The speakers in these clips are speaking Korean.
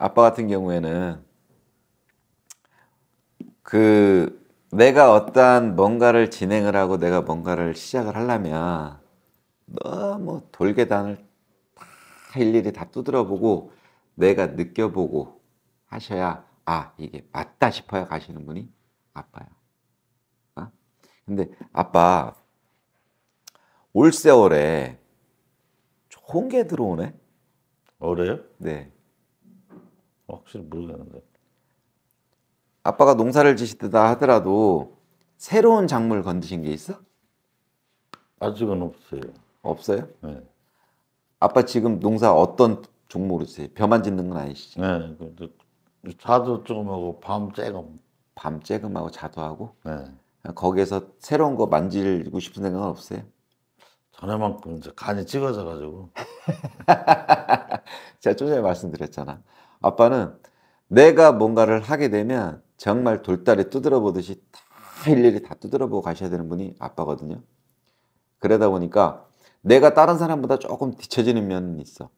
아빠 같은 경우에는 그 내가 어떠한 뭔가를 진행을 하고 내가 뭔가를 시작을 하려면 너무 돌계단을 다 일일이 다 두드려보고 내가 느껴보고 하셔야 아 이게 맞다 싶어야 가시는 분이 아빠야. 어? 근데 아빠 올 세월에 좋은 게 들어오네. 올해요? 어, 네. 확실히 모르겠는데. 아빠가 농사를 지시다 하더라도 새로운 작물 건드신 게 있어? 아직은 없어요. 없어요? 네. 아빠 지금 농사 어떤 종목으로 세요 벼만 짓는 건 아니시죠? 네. 그, 자도 좀 하고 밤 쬐금. 밤 쬐금하고 자도 하고? 네. 거기에서 새로운 거 만지고 싶은 생각은 없어요? 전에만큼 이제 간이 찍어져 가지고. 제가 좀 전에 말씀드렸잖아. 아빠는 내가 뭔가를 하게 되면 정말 돌다리 두드려 보듯이 다 일일이 다 두드려 보고 가셔야 되는 분이 아빠거든요. 그러다 보니까 내가 다른 사람보다 조금 뒤처지는 면은 있어.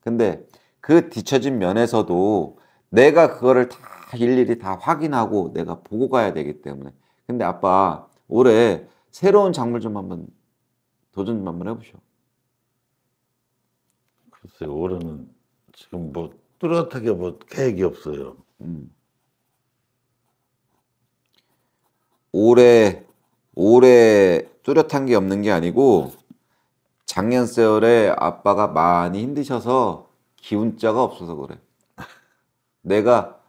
근데 그 뒤처진 면에서도 내가 그거를 다 일일이 다 확인하고 내가 보고 가야 되기 때문에. 근데 아빠 올해 새로운 작물 좀 한번 도전 좀 한번 해보셔. 글쎄 올해는 지금 뭐 뚜렷하게 뭐 계획이 없어요. 음. 올해 올해 뚜렷한 게 없는 게 아니고 작년 세월에 아빠가 많이 힘드셔서 기운자가 없어서 그래. 내가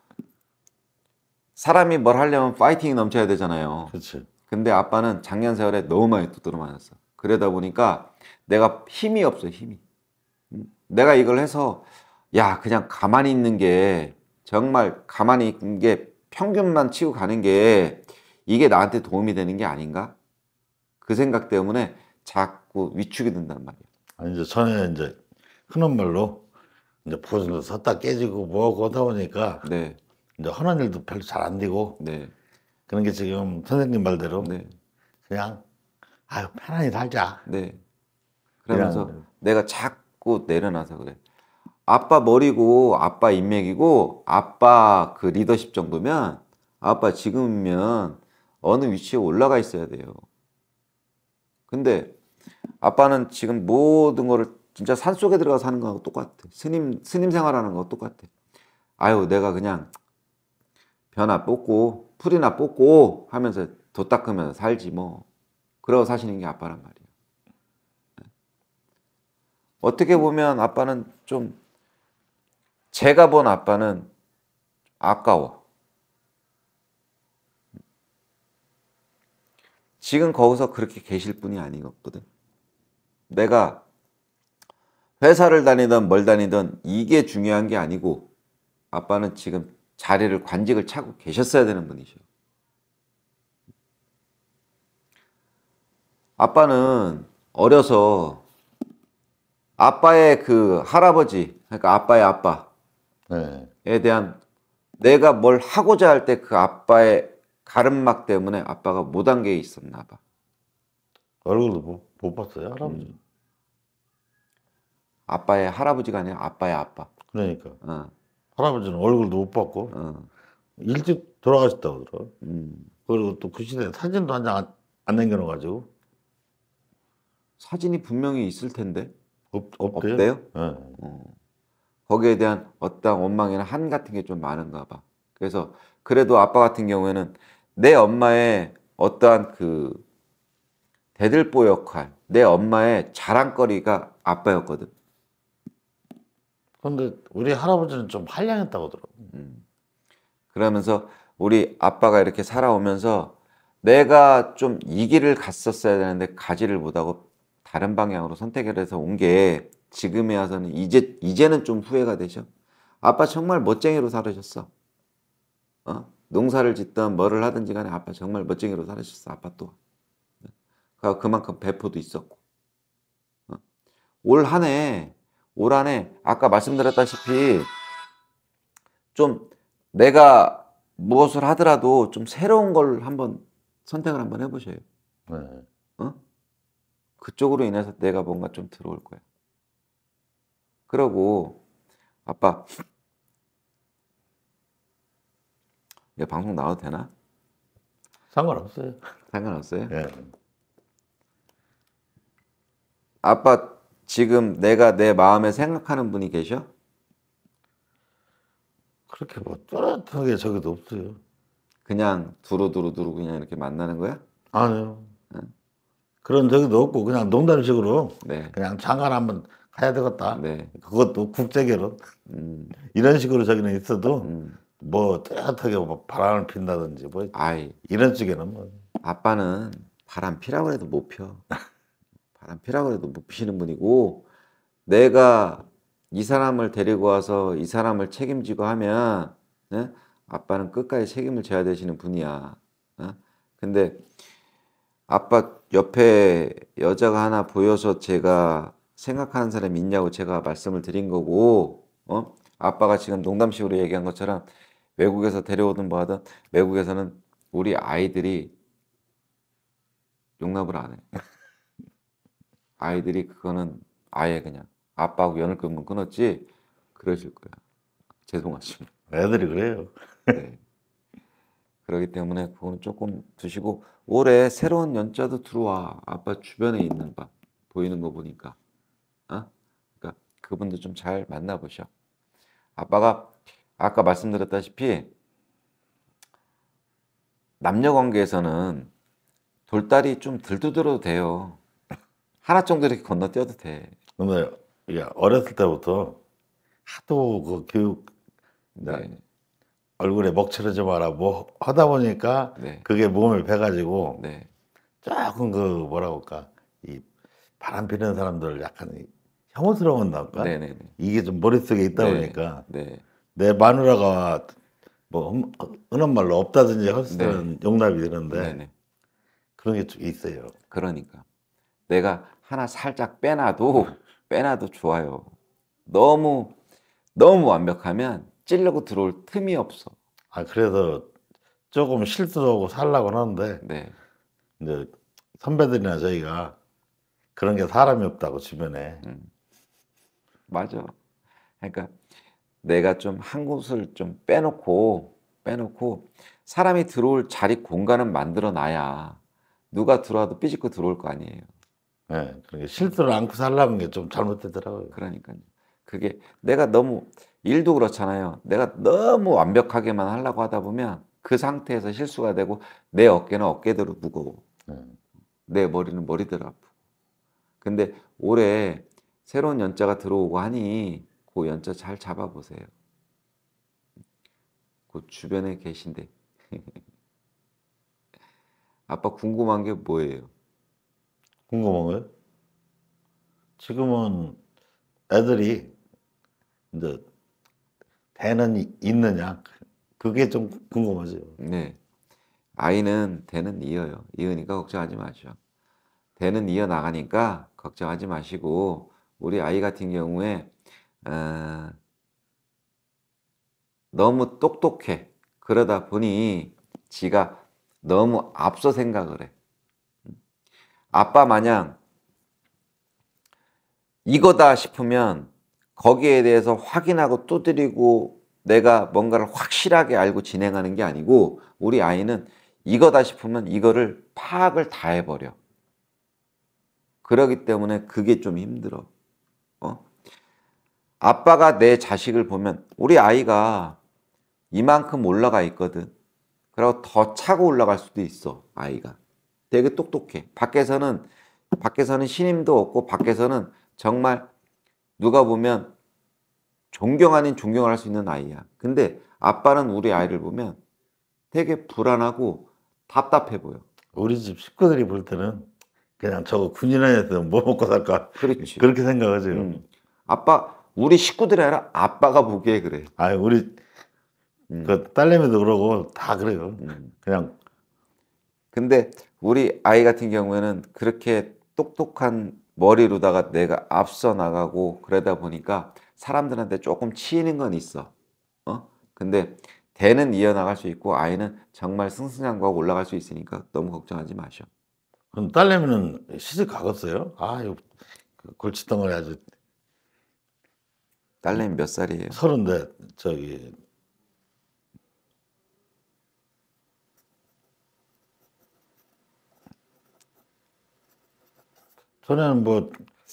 사람이 뭘 하려면 파이팅이 넘쳐야 되잖아요. 그렇지. 근데 아빠는 작년 세월에 너무 많이 두드려 맞았어. 그러다 보니까 내가 힘이 없어, 힘이. 음. 내가 이걸 해서 야 그냥 가만히 있는 게 정말 가만히 있는 게 평균만 치고 가는 게 이게 나한테 도움이 되는 게 아닌가? 그 생각 때문에 자꾸 위축이 된단 말이야. 아니 이제 저는 이제 흔한 말로 이제 포진도 섰다 깨지고 뭐 그러다 보니까 네. 이제 하는 일도 별로 잘 안 되고 네. 그런 게 지금 선생님 말대로 네. 그냥 아유 편안히 살자. 네. 그러면서 그냥... 내가 자꾸 내려놔서 그래. 아빠 머리고 아빠 인맥이고 아빠 그 리더십 정도면 아빠 지금면 어느 위치에 올라가 있어야 돼요. 근데 아빠는 지금 모든 거를 진짜 산속에 들어가서 하는 거하고 똑같아. 스님 스님 생활하는 거 똑같아. 아유, 내가 그냥 변화 뽑고 풀이나 뽑고 하면서 도 닦으면서 살지 뭐. 그러고 사시는 게 아빠란 말이에요. 네. 어떻게 보면 아빠는 좀 제가 본 아빠는 아까워. 지금 거기서 그렇게 계실 분이 아니었거든. 내가 회사를 다니던 뭘 다니던 이게 중요한 게 아니고 아빠는 지금 자리를 관직을 차고 계셨어야 되는 분이셔. 아빠는 어려서 아빠의 그 할아버지, 그러니까 아빠의 아빠, 네. 대한 내가 뭘 하고자 할 때 그 아빠의 가름막 때문에 아빠가 못한 게 있었나 봐. 얼굴도 못, 못 봤어요 할아버지. 음. 아빠의 할아버지가 아니라 아빠의 아빠. 그러니까. 어. 할아버지는 얼굴도 못 봤고 어. 일찍 돌아가셨다고 들어. 음. 그리고 또 그시대 사진도 한 장 안 남겨놓아가지고. 사진이 분명히 있을 텐데. 없, 없대요? 없대요? 네. 어. 거기에 대한 어떤 원망이나 한 같은 게 좀 많은가 봐. 그래서 그래도 아빠 같은 경우에는 내 엄마의 어떠한 그 대들보 역할, 내 엄마의 자랑거리가 아빠였거든. 근데 우리 할아버지는 좀 한량했다고 들어. 음. 그러면서 우리 아빠가 이렇게 살아오면서 내가 좀 이 길을 갔었어야 되는데 가지를 못하고 다른 방향으로 선택을 해서 온게 지금에 와서는 이제 이제는 좀 후회가 되죠. 아빠 정말 멋쟁이로 살으셨어. 어? 농사를 짓던 뭐를 하든지 간에 아빠 정말 멋쟁이로 살으셨어. 아빠 또. 어? 그만큼 배포도 있었고. 어? 올 한해 올 한 해 아까 말씀드렸다시피 좀 내가 무엇을 하더라도 좀 새로운 걸 한번 선택을 한번 해보셔요. 네. 어? 그쪽으로 인해서 내가 뭔가 좀 들어올 거야. 그러고 아빠 야 방송 나와도 되나? 상관없어요. 상관없어요? 예. 아빠 지금 내가 내 마음에 생각하는 분이 계셔? 그렇게 뭐 뚜렷하게 저기도 없어요. 그냥 두루두루두루 그냥 이렇게 만나는 거야? 아니요. 응? 그런 적도 없고 그냥 농담식으로 네. 그냥 잠깐 한번 해야 되겠다. 네. 그것도 국제 결혼. 음. 이런 식으로 저기는 있어도 음. 뭐 뚜렷하게 뭐 바람을 핀다든지 뭐 아이. 이런 쪽에는 뭐 아빠는 바람 피라고 해도 못 펴. 바람 피라고 해도 못 피시는 분이고 내가 이 사람을 데리고 와서 이 사람을 책임지고 하면 네? 아빠는 끝까지 책임을 져야 되시는 분이야. 네? 근데 아빠 옆에 여자가 하나 보여서 제가 생각하는 사람이 있냐고 제가 말씀을 드린 거고, 어? 아빠가 지금 농담식으로 얘기한 것처럼 외국에서 데려오든 뭐 하든 외국에서는 우리 아이들이 용납을 안 해. 아이들이 그거는 아예 그냥 아빠하고 연을 끊으 끊었지 그러실 거야. 죄송하시면. 애들이 그래요. 네. 그러기 때문에 그거는 조금 두시고 올해 새로운 연자도 들어와. 아빠 주변에 있는 바 보이는 거 보니까. 어? 그러니까 그분도 좀 잘 만나보셔. 아빠가 아까 말씀드렸다시피 남녀 관계에서는 돌다리 좀 들두들어도 돼요. 하나 정도 이렇게 건너뛰어도 돼. 근데 야, 어렸을 때부터 하도 그 교육 네. 얼굴에 먹칠하지 마라 뭐 하다 보니까 네. 그게 몸에 배가지고 네. 조금 그 뭐라 그럴까 바람 피는 사람들 약간 혐오스러운다니까 네, 네, 네. 이게 좀 머릿속에 있다 보니까 내 마누라가 뭐 흔한 말로 없다든지 헛스는 용납이 되는데 그런 게 좀 있어요. 그러니까 내가 하나 살짝 빼놔도 빼놔도 좋아요. 너무 너무 완벽하면 찔려고 들어올 틈이 없어. 아 그래서 조금 실수하고 살라고 하는데 네. 이제 선배들이나 저희가 그런 게 사람이 없다고 주변에. 음. 맞아. 그러니까 내가 좀 한 곳을 좀 빼놓고 빼놓고 사람이 들어올 자리 공간은 만들어 놔야 누가 들어와도 삐집고 들어올 거 아니에요. 네, 그러니까 실수를 안고 살라는 게 좀 잘못되더라고요. 그러니까요. 그게 내가 너무 일도 그렇잖아요. 내가 너무 완벽하게만 하려고 하다 보면 그 상태에서 실수가 되고 내 어깨는 어깨대로 무거워. 네. 내 머리는 머리대로 아파. 근데 올해 새로운 연자가 들어오고 하니 그 연자 잘 잡아보세요. 그 주변에 계신데. 아빠 궁금한 게 뭐예요? 궁금한 거요? 지금은 애들이 이제 대는 있느냐 그게 좀 궁금하죠. 네, 아이는 대는 이어요. 이으니까 걱정하지 마시오. 대는 이어 나가니까 걱정하지 마시고 우리 아이 같은 경우에 어, 너무 똑똑해 그러다 보니 지가 너무 앞서 생각을 해. 아빠 마냥 이거다 싶으면 거기에 대해서 확인하고 두드리고 내가 뭔가를 확실하게 알고 진행하는 게 아니고 우리 아이는 이거다 싶으면 이거를 파악을 다 해버려. 그러기 때문에 그게 좀 힘들어. 어? 아빠가 내 자식을 보면 우리 아이가 이만큼 올라가 있거든. 그리고 더 차고 올라갈 수도 있어 아이가. 되게 똑똑해. 밖에서는 밖에서는 신임도 없고 밖에서는 정말 누가 보면 존경 아닌 존경을 할 수 있는 아이야. 근데 아빠는 우리 아이를 보면 되게 불안하고 답답해 보여. 우리 집 식구들이 볼 때는 그냥 저거 군인 아니었으뭐 먹고 살까. 그렇지. 그렇게 생각하죠. 음. 아빠, 우리 식구들이 아니라 아빠가 보기에 그래. 아, 우리 음. 그 딸내미도 그러고 다 그래요. 음. 그냥. 근데 우리 아이 같은 경우에는 그렇게 똑똑한 머리로다가 내가 앞서 나가고 그러다 보니까 사람들한테 조금 치이는 건 있어. 어? 근데 대는 이어나갈 수 있고 아이는 정말 승승장구하고 올라갈 수 있으니까 너무 걱정하지 마셔. 그럼 딸내미는 시집 가겠어요? 아, 이거 그 골칫덩어리 아주. 딸내미 몇 살이에요? 서른데 저기 전에는 뭐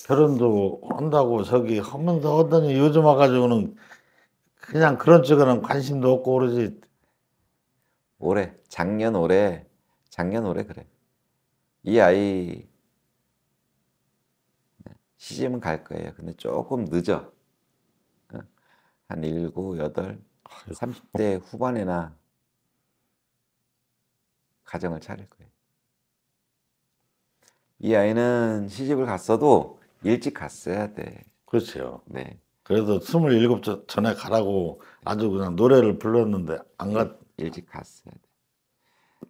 결혼도 한다고 저기 하면서 하더니 요즘 와가지고는 그냥 그런 쪽에는 관심도 없고 그러지. 올해 작년 올해 작년 올해 그래. 이 아이 네, 시집은 갈 거예요. 근데 조금 늦어. 어, 한 7, 8, 30대 후반에나 가정을 차릴 거예요. 이 아이는 시집을 갔어도 일찍 갔어야 돼. 그렇죠. 네. 그래도27 전에 가라고 아주 그냥 노래를 불렀는데 안 갔. 일찍 갔어야 돼.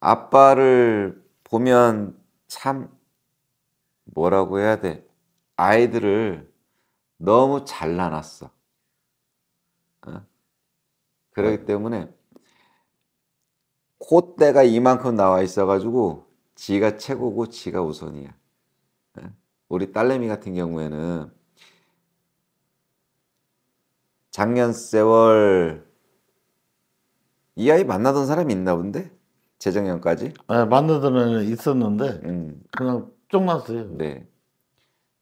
아빠를 보면 참 뭐라고 해야 돼? 아이들을 너무 잘라놨어. 어? 그렇기 네. 때문에 콧대가 이만큼 나와 있어가지고 지가 최고고 지가 우선이야. 어? 우리 딸내미 같은 경우에는 작년 세월 이 아이 만나던 사람이 있나 본데? 재작년까지 네, 만나던 애 있었는데 음. 그냥 쫑났어요. 네.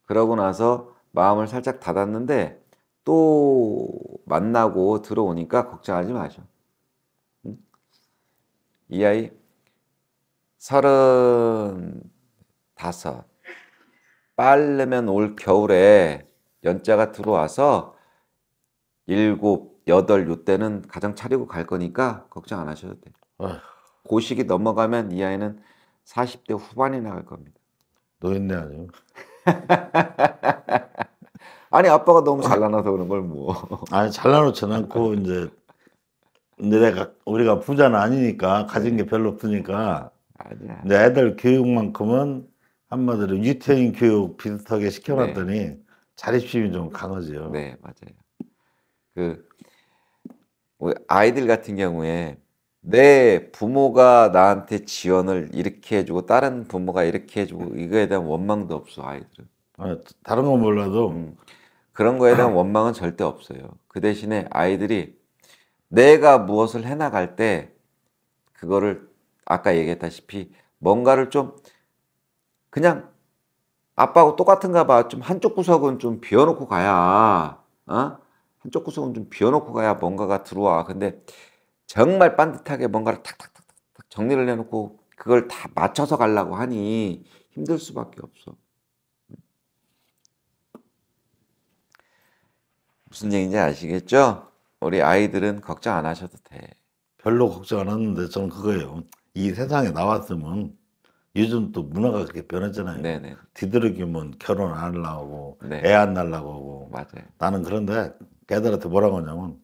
그러고 나서 마음을 살짝 닫았는데 또 만나고 들어오니까 걱정하지 마셔. 응? 이 아이 서른 다섯 빠르면 올 겨울에 연자가 들어와서 일곱 여덟 요때는 가정 차리고 갈 거니까 걱정 안 하셔도 돼. 어휴. 고그 시기 넘어가면 이 아이는 40대 후반이 나갈 겁니다. 노인네 아니요 아니 아빠가 너무 잘나서 그런 걸 뭐. 아니 잘나놓진 않고 이제 내가 우리가 부자는 아니니까 가진 게 별로 없으니까. 아니야. 근 애들 교육만큼은 한마디로 유태인 교육 비슷하게 시켜놨더니 네. 자립심이 좀 강하지요. 네 맞아요. 그 아이들 같은 경우에 내 부모가 나한테 지원을 이렇게 해주고 다른 부모가 이렇게 해주고 이거에 대한 원망도 없어 아이들은. 아, 다른 건 몰라도 음, 그런 거에 대한 원망은 절대 없어요. 그 대신에 아이들이 내가 무엇을 해나갈 때 그거를 아까 얘기했다시피 뭔가를 좀 그냥 아빠하고 똑같은가 봐. 좀 한쪽 구석은 좀 비워놓고 가야, 어? 한쪽 구석은 좀 비워놓고 가야 뭔가가 들어와. 근데 정말 반듯하게 뭔가를 탁탁탁탁 정리를 해놓고 그걸 다 맞춰서 가려고 하니 힘들 수밖에 없어. 무슨 얘기인지 아시겠죠? 우리 아이들은 걱정 안 하셔도 돼. 별로 걱정 안 하는데 저는 그거예요. 이 세상에 나왔으면 요즘 또 문화가 그렇게 변했잖아요. 네네. 뒤들으기면 결혼 안 하려고 네. 애안 낳으고 하고. 맞아요. 나는 그런데 걔들한테 뭐라고 하냐면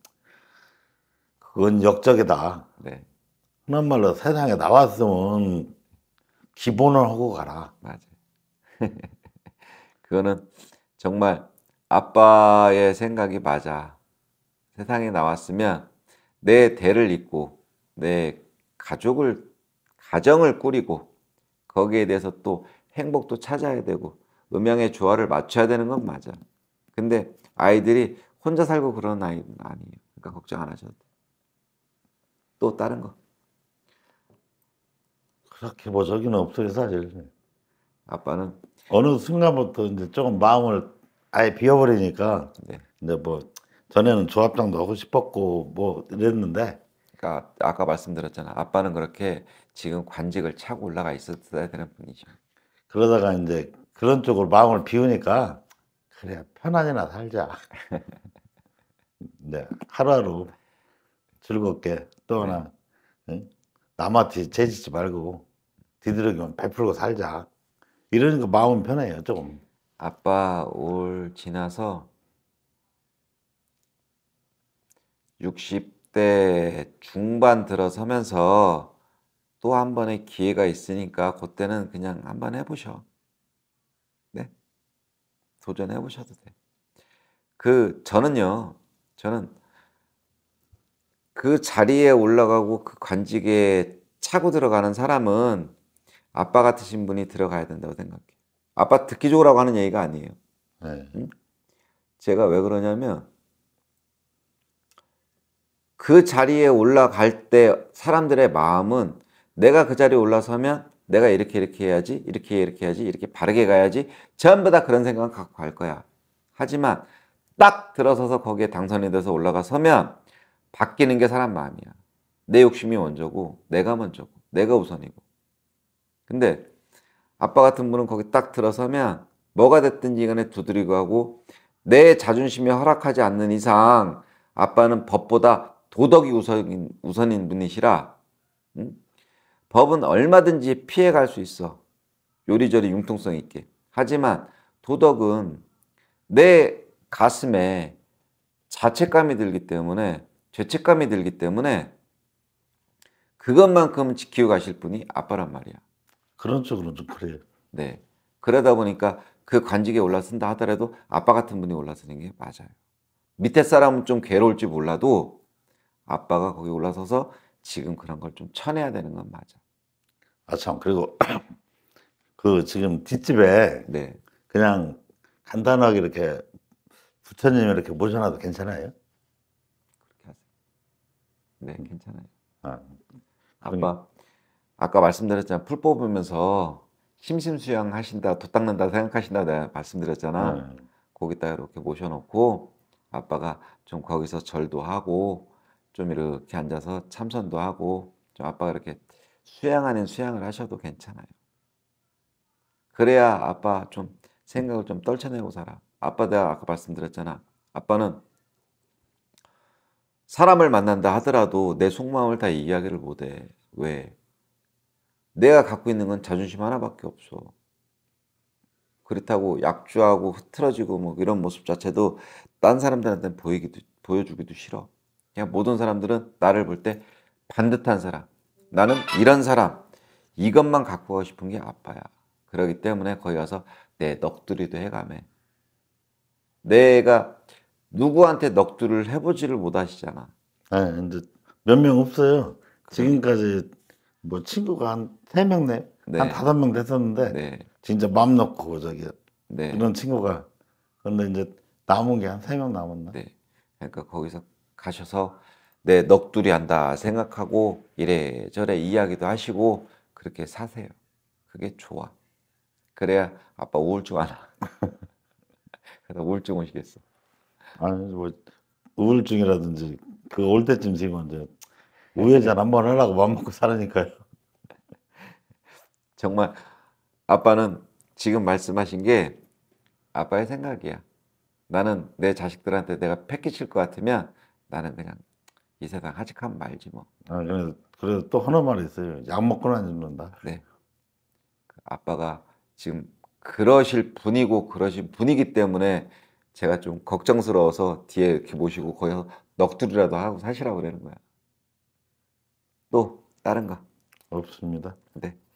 은역적이다. 네. 그런 말로 세상에 나왔으면 기본을 하고 가라. 맞아. 그거는 정말 아빠의 생각이 맞아. 세상에 나왔으면 내 대를 잇고 내 가족을 가정을 꾸리고 거기에 대해서 또 행복도 찾아야 되고 음양의 조화를 맞춰야 되는 건 맞아. 근데 아이들이 혼자 살고 그런 아이는 아니에요. 그러니까 걱정 안 하셔도 돼. 또 다른 거. 그렇게 뭐 저기는 없어요 사실. 아빠는 어느 순간부터 이제 조금 마음을 아예 비워버리니까. 네. 근데 뭐 전에는 조합장도 하고 싶었고 뭐 이랬는데. 그러니까 아까 말씀드렸잖아. 아빠는 그렇게 지금 관직을 차고 올라가 있었어야 되는 분이죠. 그러다가 이제 그런 쪽으로 마음을 비우니까 그래 편안히나 살자. 네 하루하루 즐겁게 또하나 네. 예? 남한테 재지지 말고 뒤드러기면 베풀고 살자. 이러니 마음 편해요, 조금. 아빠 올 지나서 60대 중반 들어서면서 또 한 번의 기회가 있으니까 그때는 그냥 한번 해보셔. 네? 도전해보셔도 돼. 그, 저는요, 저는 그 자리에 올라가고 그 관직에 차고 들어가는 사람은 아빠 같으신 분이 들어가야 된다고 생각해. 요 아빠 듣기 좋으라고 하는 얘기가 아니에요. 네. 응? 제가 왜 그러냐면 그 자리에 올라갈 때 사람들의 마음은 내가 그 자리에 올라서면 내가 이렇게 이렇게 해야지, 이렇게 이렇게 해야지, 이렇게 바르게 가야지 전부 다 그런 생각을 갖고 갈 거야. 하지만 딱 들어서서 거기에 당선이 돼서 올라가서면 바뀌는 게 사람 마음이야. 내 욕심이 먼저고 내가 먼저고 내가 우선이고. 근데 아빠 같은 분은 거기 딱 들어서면 뭐가 됐든지 간에 두드리고 하고 내 자존심이 허락하지 않는 이상 아빠는 법보다 도덕이 우선인, 우선인 분이시라 응? 음? 법은 얼마든지 피해갈 수 있어 요리조리 융통성 있게 하지만 도덕은 내 가슴에 자책감이 들기 때문에 죄책감이 들기 때문에 그것만큼 지키고 가실 분이 아빠란 말이야. 그렇죠, 그렇죠, 그래요. 네. 그러다 보니까 그 관직에 올라선다 하더라도 아빠 같은 분이 올라서는 게 맞아요. 밑에 사람은 좀 괴로울지 몰라도 아빠가 거기 올라서서 지금 그런 걸 좀 쳐내야 되는 건 맞아. 아, 참. 그리고 그 지금 뒷집에 네. 그냥 간단하게 이렇게 부처님 이렇게 모셔놔도 괜찮아요? 네, 음. 괜찮아요. 아, 아빠 아까 말씀드렸잖아. 풀 뽑으면서 심심수양 하신다, 도닦는다 생각하신다 내가 네, 말씀드렸잖아. 네. 거기다 이렇게 모셔놓고 아빠가 좀 거기서 절도 하고 좀 이렇게 앉아서 참선도 하고 좀 아빠가 이렇게 수양 아닌 수양을 하셔도 괜찮아요. 그래야 아빠 좀 생각을 좀 떨쳐내고 살아. 아빠 내가 아까 말씀드렸잖아. 아빠는 사람을 만난다 하더라도 내 속마음을 다 이야기를 못해. 왜? 내가 갖고 있는 건 자존심 하나밖에 없어. 그렇다고 약주하고 흐트러지고 뭐 이런 모습 자체도 딴사람들한테 보이기도, 보여주기도 싫어. 그냥 모든 사람들은 나를 볼 때 반듯한 사람. 나는 이런 사람. 이것만 갖고 가고 싶은 게 아빠야. 그러기 때문에 거기 가서 내 넋두리도 해가며. 내가 누구한테 넋두를 해보지를 못하시잖아. 아, 네, 이제 몇 명 없어요. 그래. 지금까지 뭐 친구가 한 세 명 내, 네, 네. 한 다섯 명 됐었는데 네. 진짜 맘 놓고 저기 네. 이런 친구가 근데 이제 남은 게 한 세 명 남았나? 네. 그러니까 거기서 가셔서 내 네, 넋두리 한다 생각하고 이래저래 이야기도 하시고 그렇게 사세요. 그게 좋아. 그래야 아빠 우울증 안 와. 그래서 우울증 오시겠어. 아니 뭐 우울증이라든지 그 올 때쯤 되면 이제 우회전 한번 하려고 마음 먹고 살으니까요. 정말 아빠는 지금 말씀하신 게 아빠의 생각이야. 나는 내 자식들한테 내가 패기칠 것 같으면 나는 그냥 이 세상 하직하 말지 뭐. 아, 그래서, 그래서 또 하는 말이 있어요. 약 먹고는 죽는다. 네. 그 아빠가 지금 그러실 분이고 그러신 분이기 때문에 제가 좀 걱정스러워서 뒤에 이렇게 모시고 거기서 넋두리라도 하고 사시라고 그러는 거야. 또 다른 거? 없습니다. 네.